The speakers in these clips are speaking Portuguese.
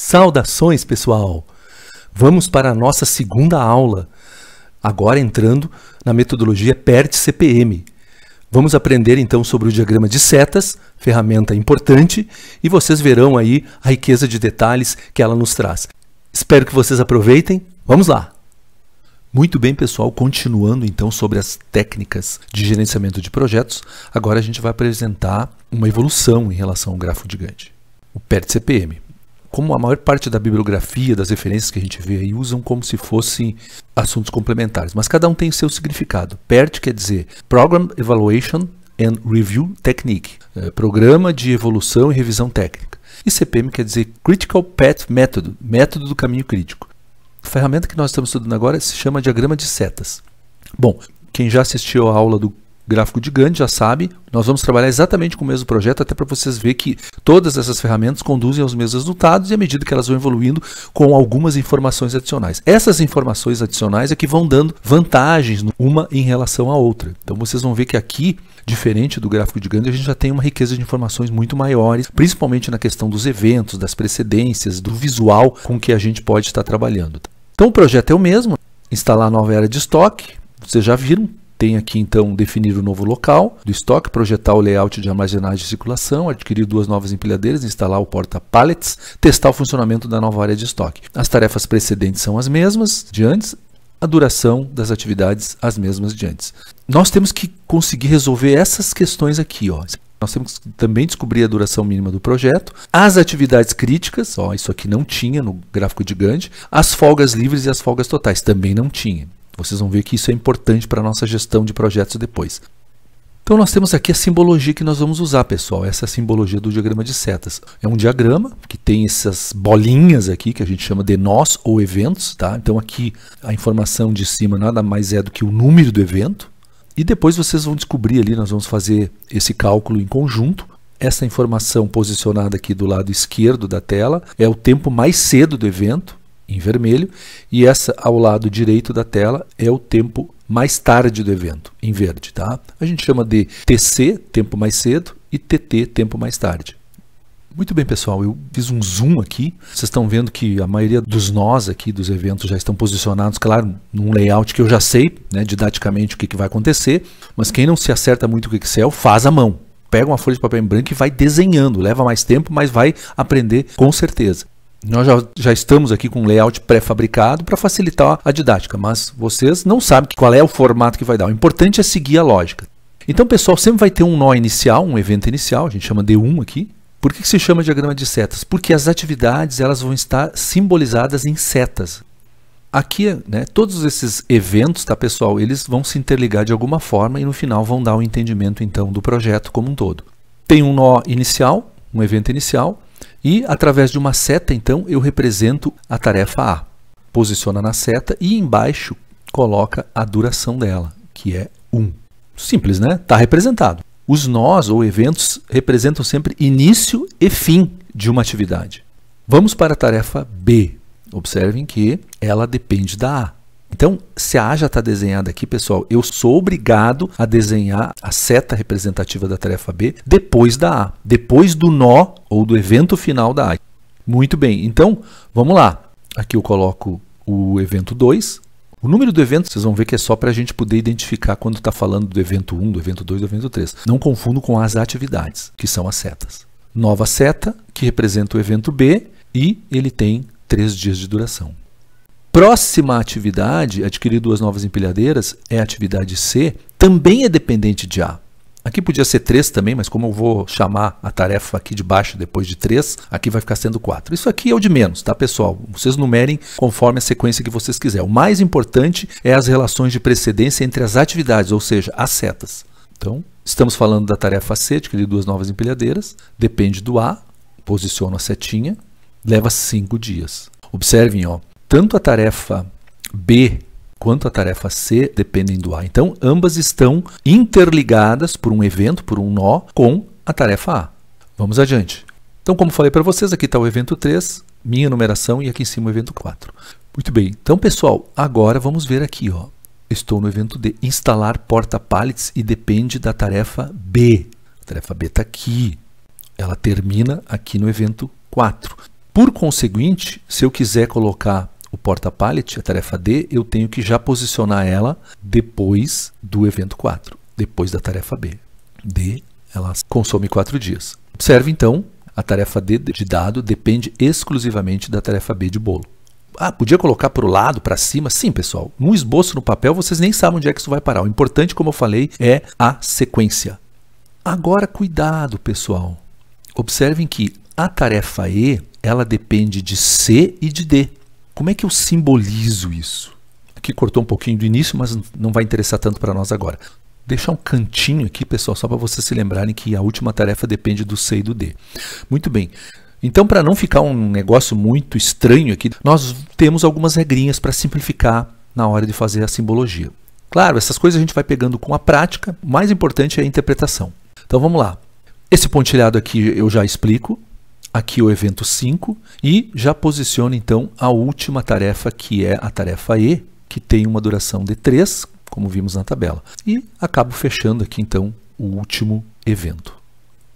Saudações, pessoal! Vamos para a nossa segunda aula, agora entrando na metodologia PERT-CPM. Vamos aprender então sobre o diagrama de setas, ferramenta importante, e vocês verão aí a riqueza de detalhes que ela nos traz. Espero que vocês aproveitem. Vamos lá! Muito bem, pessoal, continuando então sobre as técnicas de gerenciamento de projetos, agora a gente vai apresentar uma evolução em relação ao grafo de Gantt, o PERT-CPM como a maior parte da bibliografia, das referências que a gente vê aí, usam como se fossem assuntos complementares, mas cada um tem seu significado. PERT quer dizer Program Evaluation and Review Technique, é, Programa de Evolução e Revisão Técnica. E CPM quer dizer Critical Path Method, Método do Caminho Crítico. A ferramenta que nós estamos estudando agora se chama Diagrama de Setas. Bom, quem já assistiu a aula do gráfico de Gantt, já sabe. Nós vamos trabalhar exatamente com o mesmo projeto, até para vocês verem que todas essas ferramentas conduzem aos mesmos resultados e à medida que elas vão evoluindo com algumas informações adicionais. Essas informações adicionais é que vão dando vantagens uma em relação à outra. Então vocês vão ver que aqui, diferente do gráfico de Gantt, a gente já tem uma riqueza de informações muito maiores, principalmente na questão dos eventos, das precedências, do visual com que a gente pode estar trabalhando. Tá? Então o projeto é o mesmo, instalar a nova era de estoque, vocês já viram, tem aqui então definir o novo local do estoque, projetar o layout de armazenagem e circulação, adquirir duas novas empilhadeiras, instalar o porta pallets, testar o funcionamento da nova área de estoque. As tarefas precedentes são as mesmas de antes, a duração das atividades as mesmas de antes. Nós temos que conseguir resolver essas questões aqui, ó. Nós temos que também descobrir a duração mínima do projeto, as atividades críticas, ó, isso aqui não tinha no gráfico de Gantt, as folgas livres e as folgas totais também não tinha. Vocês vão ver que isso é importante para a nossa gestão de projetos depois. Então nós temos aqui a simbologia que nós vamos usar, pessoal. Essa é a simbologia do diagrama de setas. É um diagrama que tem essas bolinhas aqui que a gente chama de nós ou eventos, tá? Então aqui a informação de cima nada mais é do que o número do evento. E depois vocês vão descobrir ali, nós vamos fazer esse cálculo em conjunto. Essa informação posicionada aqui do lado esquerdo da tela é o tempo mais cedo do evento em vermelho, e essa ao lado direito da tela é o tempo mais tarde do evento, em verde, tá? A gente chama de TC, tempo mais cedo, e TT, tempo mais tarde. Muito bem, pessoal, eu fiz um zoom aqui. Vocês estão vendo que a maioria dos nós aqui dos eventos já estão posicionados, claro, num layout que eu já sei, né, didaticamente, o que, que vai acontecer. Mas quem não se acerta muito com o Excel, faz a mão. Pega uma folha de papel em branco e vai desenhando. Leva mais tempo, mas vai aprender com certeza. Nós já, já, estamos aqui com um layout pré-fabricado para facilitar a didática, mas vocês não sabem qual é o formato que vai dar. O importante é seguir a lógica. Então, pessoal, sempre vai ter um nó inicial, um evento inicial, a gente chama de 1 aqui. Por que, que se chama diagrama de setas? Porque as atividades elas vão estar simbolizadas em setas. Aqui, né, todos esses eventos, tá, pessoal, eles vão se interligar de alguma forma e no final vão dar o um entendimento então do projeto como um todo. Tem um nó inicial, um evento inicial, e através de uma seta, então, eu represento a tarefa A. Posiciona na seta e embaixo coloca a duração dela, que é 1. Simples, né? Está representado. Os nós ou eventos representam sempre início e fim de uma atividade. Vamos para a tarefa B. Observem que ela depende da A. Então, se a A já está desenhada aqui, pessoal, eu sou obrigado a desenhar a seta representativa da tarefa B depois da A, depois do nó ou do evento final da A. Muito bem, então vamos lá. Aqui eu coloco o evento 2. O número do evento, vocês vão ver que é só para a gente poder identificar quando está falando do evento 1, do evento 2, do evento 3. Não confundo com as atividades, que são as setas. Nova seta, que representa o evento B, e ele tem 3 dias de duração próxima atividade, adquirir duas novas empilhadeiras, é a atividade C, também é dependente de A. Aqui podia ser 3 também, mas como eu vou chamar a tarefa aqui de baixo depois de 3, aqui vai ficar sendo 4. Isso aqui é o de menos, tá pessoal? Vocês numerem conforme a sequência que vocês quiserem. O mais importante é as relações de precedência entre as atividades, ou seja, as setas. Então, estamos falando da tarefa C, adquirir duas novas empilhadeiras, depende do A, posiciono a setinha, leva 5 dias. Observem, ó, tanto a tarefa B quanto a tarefa C dependem do A. Então, ambas estão interligadas por um evento, por um nó, com a tarefa A. Vamos adiante. Então, como falei para vocês, aqui está o evento 3, minha numeração, e aqui em cima o evento 4. Muito bem, então pessoal, agora vamos ver aqui. Ó. Estou no evento de instalar porta-pallets e depende da tarefa B. A tarefa B está aqui. Ela termina aqui no evento 4. Por conseguinte, se eu quiser colocar o porta-pallet, a tarefa D, eu tenho que já posicionar ela depois do evento 4, depois da tarefa B. D, ela consome 4 dias. Observe então, a tarefa D de dado depende exclusivamente da tarefa B de bolo. Ah, podia colocar para o lado, para cima? Sim, pessoal. Num esboço, no papel, vocês nem sabem onde é que isso vai parar. O importante, como eu falei, é a sequência. Agora, cuidado, pessoal. Observem que a tarefa E, ela depende de C e de D. Como é que eu simbolizo isso? Aqui cortou um pouquinho do início, mas não vai interessar tanto para nós agora. Deixar um cantinho aqui, pessoal, só para vocês se lembrarem que a última tarefa depende do C e do D. Muito bem. Então, para não ficar um negócio muito estranho aqui, nós temos algumas regrinhas para simplificar na hora de fazer a simbologia. Claro, essas coisas a gente vai pegando com a prática, o mais importante é a interpretação. Então vamos lá. Esse pontilhado aqui eu já explico, aqui é o evento 5 e já posiciono então a última tarefa que é a tarefa E, que tem uma duração de 3, como vimos na tabela. E acabo fechando aqui então o último evento.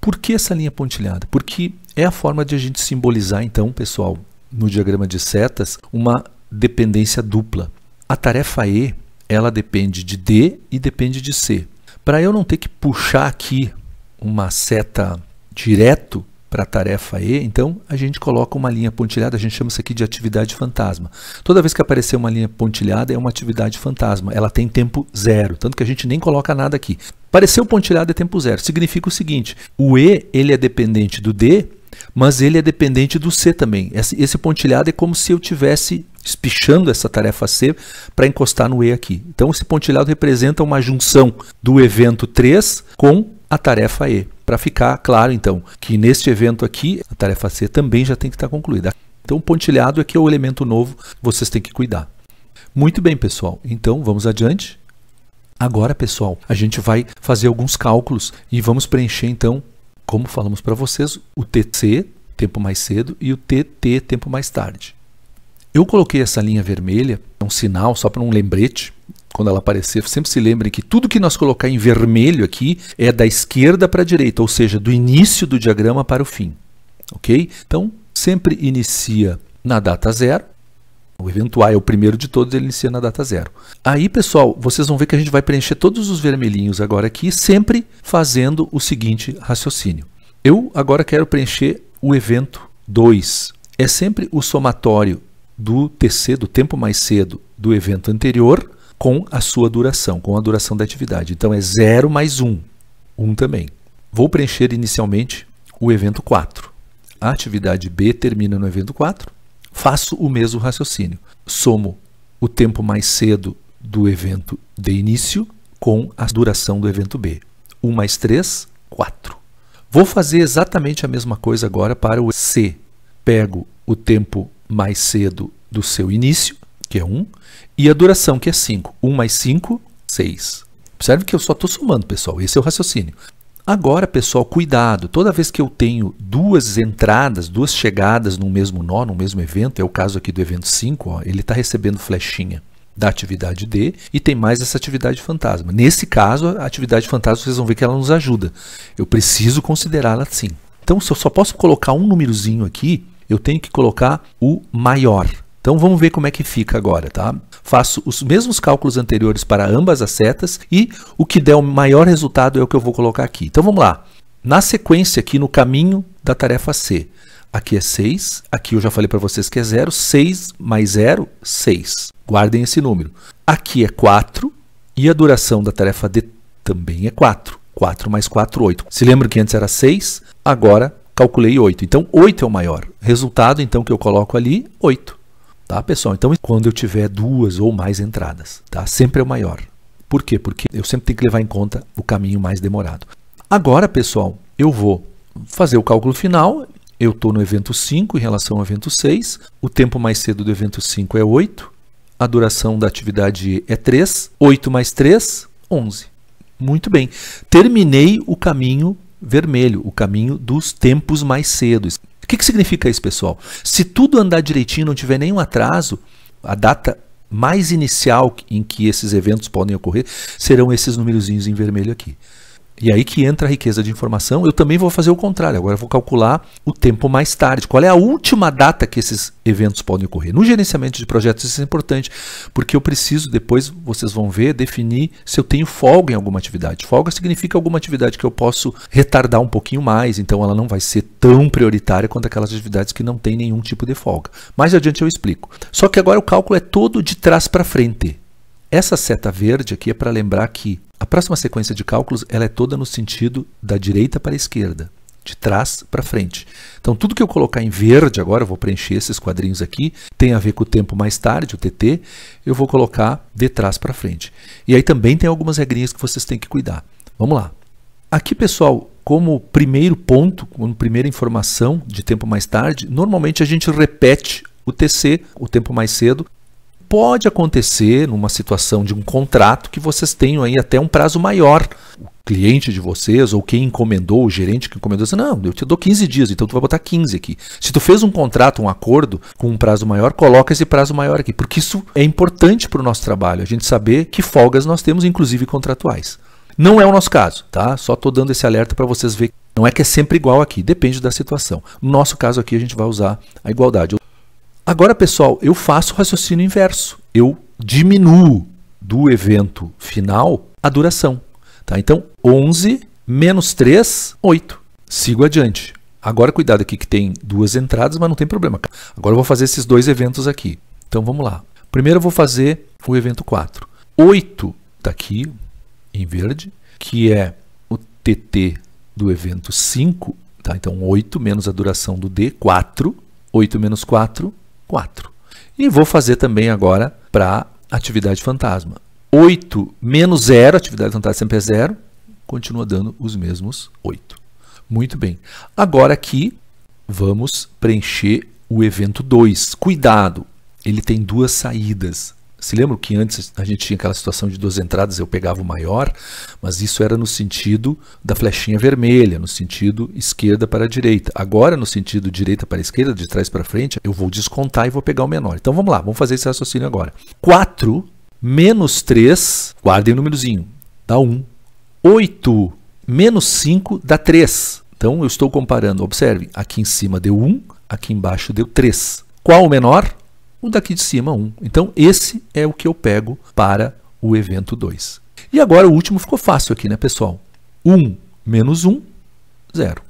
Por que essa linha pontilhada? Porque é a forma de a gente simbolizar então, pessoal, no diagrama de setas, uma dependência dupla. A tarefa E, ela depende de D e depende de C. Para eu não ter que puxar aqui uma seta direto, para a tarefa E, então a gente coloca uma linha pontilhada, a gente chama isso aqui de atividade fantasma. Toda vez que aparecer uma linha pontilhada é uma atividade fantasma, ela tem tempo zero, tanto que a gente nem coloca nada aqui. Apareceu pontilhado é tempo zero, significa o seguinte, o E ele é dependente do D, mas ele é dependente do C também. Esse pontilhado é como se eu tivesse espichando essa tarefa C para encostar no E aqui. Então esse pontilhado representa uma junção do evento 3 com a tarefa E. Para ficar claro, então, que neste evento aqui, a tarefa C também já tem que estar concluída. Então, o pontilhado aqui é o elemento novo que vocês têm que cuidar. Muito bem, pessoal. Então, vamos adiante. Agora, pessoal, a gente vai fazer alguns cálculos e vamos preencher, então, como falamos para vocês, o TC, tempo mais cedo, e o TT, tempo mais tarde. Eu coloquei essa linha vermelha, é um sinal, só para um lembrete, quando ela aparecer, sempre se lembrem que tudo que nós colocar em vermelho aqui é da esquerda para a direita, ou seja, do início do diagrama para o fim. Ok? Então, sempre inicia na data zero. O evento A é o primeiro de todos, ele inicia na data zero. Aí, pessoal, vocês vão ver que a gente vai preencher todos os vermelhinhos agora aqui, sempre fazendo o seguinte raciocínio. Eu agora quero preencher o evento 2. É sempre o somatório do TC, do tempo mais cedo, do evento anterior, com a sua duração, com a duração da atividade. Então é 0 mais 1, um, 1 um também. Vou preencher inicialmente o evento 4. A atividade B termina no evento 4. Faço o mesmo raciocínio. Somo o tempo mais cedo do evento de início com a duração do evento B. 1 um mais 3, 4. Vou fazer exatamente a mesma coisa agora para o C. Pego o tempo mais cedo do seu início que é 1, e a duração, que é 5. 1 mais 5, 6. Observe que eu só estou somando, pessoal. Esse é o raciocínio. Agora, pessoal, cuidado. Toda vez que eu tenho duas entradas, duas chegadas no mesmo nó, no mesmo evento, é o caso aqui do evento 5, ó, ele está recebendo flechinha da atividade D e tem mais essa atividade fantasma. Nesse caso, a atividade fantasma, vocês vão ver que ela nos ajuda. Eu preciso considerá-la assim. Então, se eu só posso colocar um númerozinho aqui, eu tenho que colocar o maior. Então vamos ver como é que fica agora, tá? Faço os mesmos cálculos anteriores para ambas as setas e o que der o maior resultado é o que eu vou colocar aqui. Então vamos lá. Na sequência aqui no caminho da tarefa C, aqui é 6, aqui eu já falei para vocês que é 0, 6 mais 0, 6. Guardem esse número. Aqui é 4 e a duração da tarefa D também é 4. 4 mais 4, 8. Se lembram que antes era 6, agora calculei 8. Então 8 é o maior. Resultado então que eu coloco ali, 8 tá, pessoal? Então, quando eu tiver duas ou mais entradas, tá? Sempre é o maior. Por quê? Porque eu sempre tenho que levar em conta o caminho mais demorado. Agora, pessoal, eu vou fazer o cálculo final. Eu estou no evento 5 em relação ao evento 6. O tempo mais cedo do evento 5 é 8. A duração da atividade é 3. 8 mais 3, 11. Muito bem. Terminei o caminho vermelho, o caminho dos tempos mais cedos. O que, que significa isso, pessoal? Se tudo andar direitinho, não tiver nenhum atraso, a data mais inicial em que esses eventos podem ocorrer serão esses númerozinhos em vermelho aqui. E aí que entra a riqueza de informação. Eu também vou fazer o contrário. Agora eu vou calcular o tempo mais tarde. Qual é a última data que esses eventos podem ocorrer? No gerenciamento de projetos isso é importante, porque eu preciso depois, vocês vão ver, definir se eu tenho folga em alguma atividade. Folga significa alguma atividade que eu posso retardar um pouquinho mais, então ela não vai ser tão prioritária quanto aquelas atividades que não têm nenhum tipo de folga. Mais adiante eu explico. Só que agora o cálculo é todo de trás para frente. Essa seta verde aqui é para lembrar que a próxima sequência de cálculos ela é toda no sentido da direita para a esquerda, de trás para frente. Então tudo que eu colocar em verde agora, eu vou preencher esses quadrinhos aqui, tem a ver com o tempo mais tarde, o TT, eu vou colocar de trás para frente. E aí também tem algumas regrinhas que vocês têm que cuidar. Vamos lá. Aqui, pessoal, como primeiro ponto, como primeira informação de tempo mais tarde, normalmente a gente repete o TC, o tempo mais cedo, pode acontecer numa situação de um contrato que vocês tenham aí até um prazo maior. O cliente de vocês ou quem encomendou, o gerente que encomendou, disse, não, eu te dou 15 dias, então tu vai botar 15 aqui. Se tu fez um contrato, um acordo com um prazo maior, coloca esse prazo maior aqui, porque isso é importante para o nosso trabalho, a gente saber que folgas nós temos, inclusive contratuais. Não é o nosso caso, tá? Só estou dando esse alerta para vocês verem. Não é que é sempre igual aqui, depende da situação. No nosso caso aqui, a gente vai usar a igualdade. Agora, pessoal, eu faço o raciocínio inverso. Eu diminuo do evento final a duração. Tá? Então, 11 menos 3, 8. Sigo adiante. Agora, cuidado aqui que tem duas entradas, mas não tem problema. Agora eu vou fazer esses dois eventos aqui. Então, vamos lá. Primeiro eu vou fazer o evento 4. 8 está aqui, em verde, que é o TT do evento 5. Tá? Então, 8 menos a duração do D, 4. 8 menos 4, 4. E vou fazer também agora para atividade fantasma. 8 menos 0, atividade fantasma sempre é 0, continua dando os mesmos 8. Muito bem. Agora aqui vamos preencher o evento 2. Cuidado, ele tem duas saídas. Se lembram que antes a gente tinha aquela situação de duas entradas, eu pegava o maior, mas isso era no sentido da flechinha vermelha, no sentido esquerda para direita. Agora, no sentido direita para esquerda, de trás para frente, eu vou descontar e vou pegar o menor. Então vamos lá, vamos fazer esse raciocínio agora. 4 menos 3, guardem o númerozinho, dá 1. 8 menos 5 dá 3. Então eu estou comparando, observe, aqui em cima deu 1, aqui embaixo deu 3. Qual o menor? o daqui de cima 1. Então esse é o que eu pego para o evento 2. E agora o último ficou fácil aqui, né, pessoal? 1 menos 1, 0.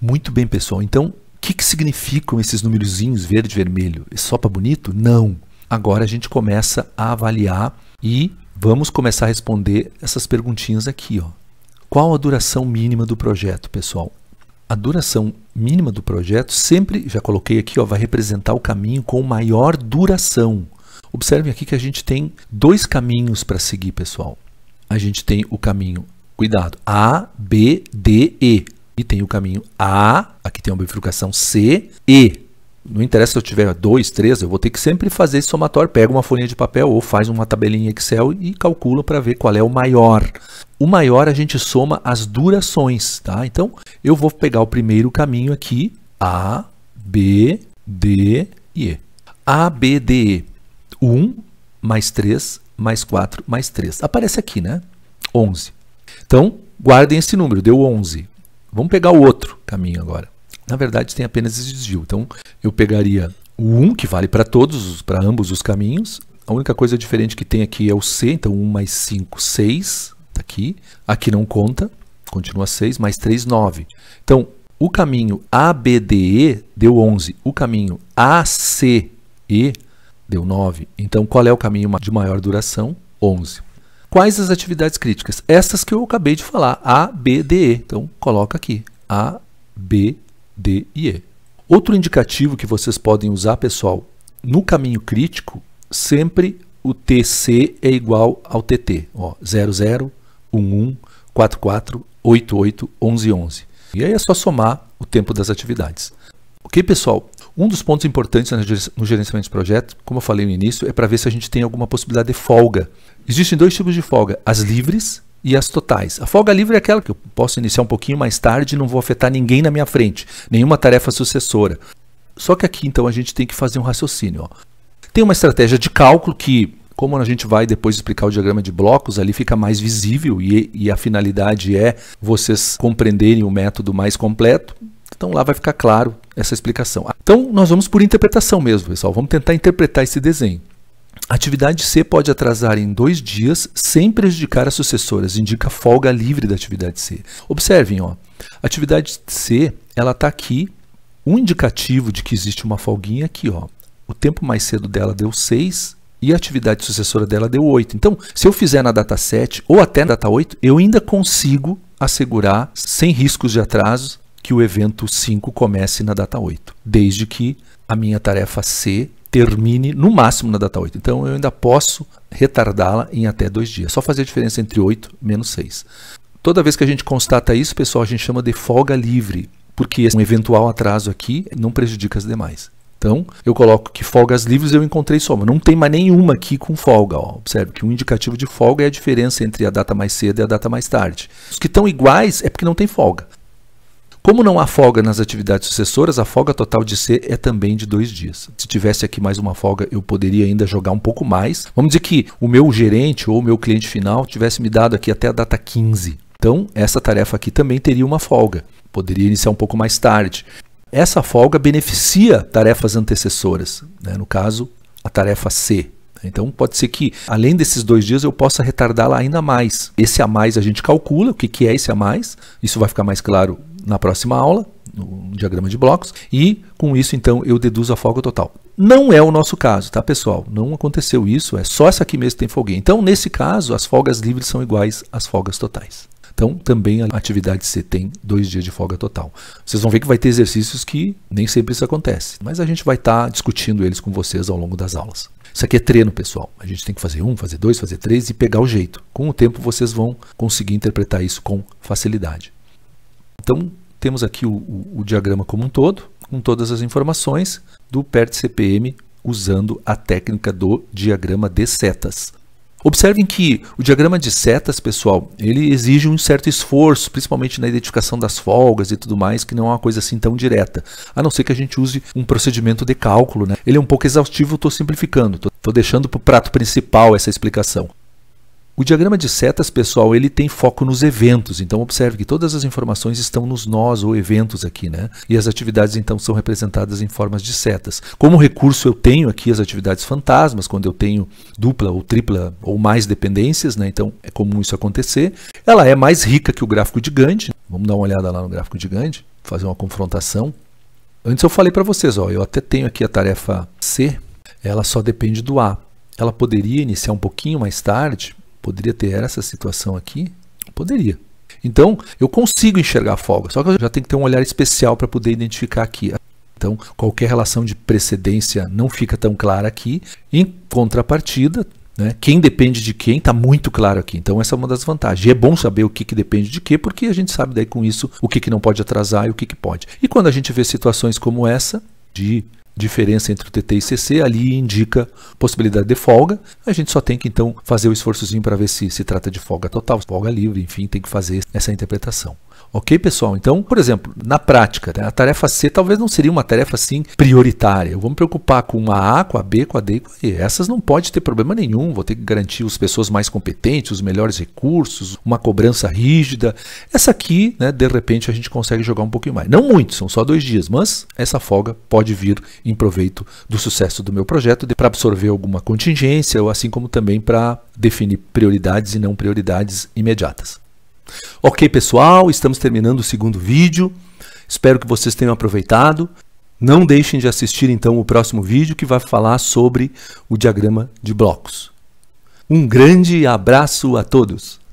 Muito bem, pessoal. Então, o que, que significam esses númerozinhos verde e vermelho? É só para bonito? Não. Agora a gente começa a avaliar e vamos começar a responder essas perguntinhas aqui. Ó. Qual a duração mínima do projeto, pessoal? A duração mínima do projeto sempre, já coloquei aqui, ó, vai representar o caminho com maior duração. Observem aqui que a gente tem dois caminhos para seguir, pessoal. A gente tem o caminho, cuidado, A, B, D, E. E tem o caminho A, aqui tem uma bifurcação C, E não interessa se eu tiver dois, três, eu vou ter que sempre fazer esse somatório. Pega uma folhinha de papel ou faz uma tabelinha Excel e calcula para ver qual é o maior. O maior a gente soma as durações, tá? Então, eu vou pegar o primeiro caminho aqui, A, B, D e E. A, B, D, E. 1 mais 3 mais 4 mais 3. Aparece aqui, né? 11. Então, guardem esse número, deu 11. Vamos pegar o outro caminho agora na verdade tem apenas esse desvio. Então eu pegaria o 1, que vale para todos, para ambos os caminhos. A única coisa diferente que tem aqui é o C, então 1 mais 5, 6, tá aqui. Aqui não conta, continua 6, mais 3, 9. Então, o caminho ABDE deu 11, o caminho ACE deu 9. Então, qual é o caminho de maior duração? 11. Quais as atividades críticas? Essas que eu acabei de falar, ABDE. Então, coloca aqui, ABDE. D e E. Outro indicativo que vocês podem usar, pessoal, no caminho crítico, sempre o TC é igual ao TT, ó, 00, 11, 44, 88, 11, 11. E aí é só somar o tempo das atividades. Ok, pessoal? Um dos pontos importantes no gerenciamento de projeto, como eu falei no início, é para ver se a gente tem alguma possibilidade de folga. Existem dois tipos de folga: as livres, e as totais. A folga livre é aquela que eu posso iniciar um pouquinho mais tarde e não vou afetar ninguém na minha frente, nenhuma tarefa sucessora. Só que aqui então a gente tem que fazer um raciocínio. Ó. Tem uma estratégia de cálculo que, como a gente vai depois explicar o diagrama de blocos, ali fica mais visível e, e a finalidade é vocês compreenderem o método mais completo. Então lá vai ficar claro essa explicação. Então nós vamos por interpretação mesmo, pessoal. Vamos tentar interpretar esse desenho. Atividade C pode atrasar em dois dias sem prejudicar as sucessoras, indica folga livre da atividade C. Observem, ó, atividade C ela está aqui, um indicativo de que existe uma folguinha aqui. Ó. O tempo mais cedo dela deu 6 e a atividade sucessora dela deu 8. Então, se eu fizer na data 7 ou até na data 8, eu ainda consigo assegurar, sem riscos de atraso, que o evento 5 comece na data 8, desde que a minha tarefa C termine no máximo na data 8. Então eu ainda posso retardá-la em até dois dias. Só fazer a diferença entre 8 e menos 6. Toda vez que a gente constata isso, pessoal, a gente chama de folga livre, porque é um eventual atraso aqui não prejudica as demais. Então, eu coloco que folgas livres eu encontrei soma. Não tem mais nenhuma aqui com folga. Ó. Observe que um indicativo de folga é a diferença entre a data mais cedo e a data mais tarde. Os que estão iguais é porque não tem folga. Como não há folga nas atividades sucessoras, a folga total de C é também de dois dias. Se tivesse aqui mais uma folga, eu poderia ainda jogar um pouco mais. Vamos dizer que o meu gerente ou o meu cliente final tivesse me dado aqui até a data 15. Então, essa tarefa aqui também teria uma folga. Poderia iniciar um pouco mais tarde. Essa folga beneficia tarefas antecessoras, né? no caso, a tarefa C, então pode ser que, além desses dois dias, eu possa retardá-la ainda mais. Esse a mais a gente calcula, o que, que é esse a mais, isso vai ficar mais claro na próxima aula, no diagrama de blocos, e com isso então eu deduzo a folga total. Não é o nosso caso, tá pessoal? Não aconteceu isso, é só essa aqui mesmo que tem folguinha. Então, nesse caso, as folgas livres são iguais às folgas totais. Então, também a atividade C tem dois dias de folga total. Vocês vão ver que vai ter exercícios que nem sempre isso acontece, mas a gente vai estar tá discutindo eles com vocês ao longo das aulas. Isso aqui é treino, pessoal. A gente tem que fazer um, fazer dois, fazer três e pegar o jeito. Com o tempo, vocês vão conseguir interpretar isso com facilidade. Então, temos aqui o, o, o diagrama como um todo, com todas as informações do PERT CPM usando a técnica do diagrama de setas. Observem que o diagrama de setas, pessoal, ele exige um certo esforço, principalmente na identificação das folgas e tudo mais, que não é uma coisa assim tão direta. A não ser que a gente use um procedimento de cálculo, né? Ele é um pouco exaustivo, estou simplificando, estou deixando para o prato principal essa explicação. O diagrama de setas, pessoal, ele tem foco nos eventos, então observe que todas as informações estão nos nós ou eventos aqui, né? E as atividades então são representadas em formas de setas. Como recurso eu tenho aqui as atividades fantasmas, quando eu tenho dupla ou tripla ou mais dependências, né? Então é comum isso acontecer. Ela é mais rica que o gráfico de Gantt. Vamos dar uma olhada lá no gráfico de Gantt, fazer uma confrontação. Antes eu falei para vocês, ó, eu até tenho aqui a tarefa C, ela só depende do A. Ela poderia iniciar um pouquinho mais tarde, Poderia ter essa situação aqui? Poderia. Então, eu consigo enxergar a folga, só que eu já tenho que ter um olhar especial para poder identificar aqui. Então, qualquer relação de precedência não fica tão clara aqui. Em contrapartida, né, quem depende de quem está muito claro aqui. Então, essa é uma das vantagens. E é bom saber o que, que depende de quê, porque a gente sabe daí com isso o que, que não pode atrasar e o que, que pode. E quando a gente vê situações como essa, de diferença entre o TT e o CC, ali indica possibilidade de folga. A gente só tem que então fazer o esforçozinho para ver se se trata de folga total, folga livre, enfim, tem que fazer essa interpretação. Ok, pessoal? Então, por exemplo, na prática, né, a tarefa C talvez não seria uma tarefa assim prioritária. Eu vou me preocupar com a A, com a B, com a D e com a E. Essas não pode ter problema nenhum. Vou ter que garantir as pessoas mais competentes, os melhores recursos, uma cobrança rígida. Essa aqui, né, de repente, a gente consegue jogar um pouquinho mais. Não muito, são só dois dias, mas essa folga pode vir em proveito do sucesso do meu projeto para absorver alguma contingência, ou assim como também para definir prioridades e não prioridades imediatas. Ok, pessoal, estamos terminando o segundo vídeo. Espero que vocês tenham aproveitado. Não deixem de assistir então o próximo vídeo que vai falar sobre o diagrama de blocos. Um grande abraço a todos!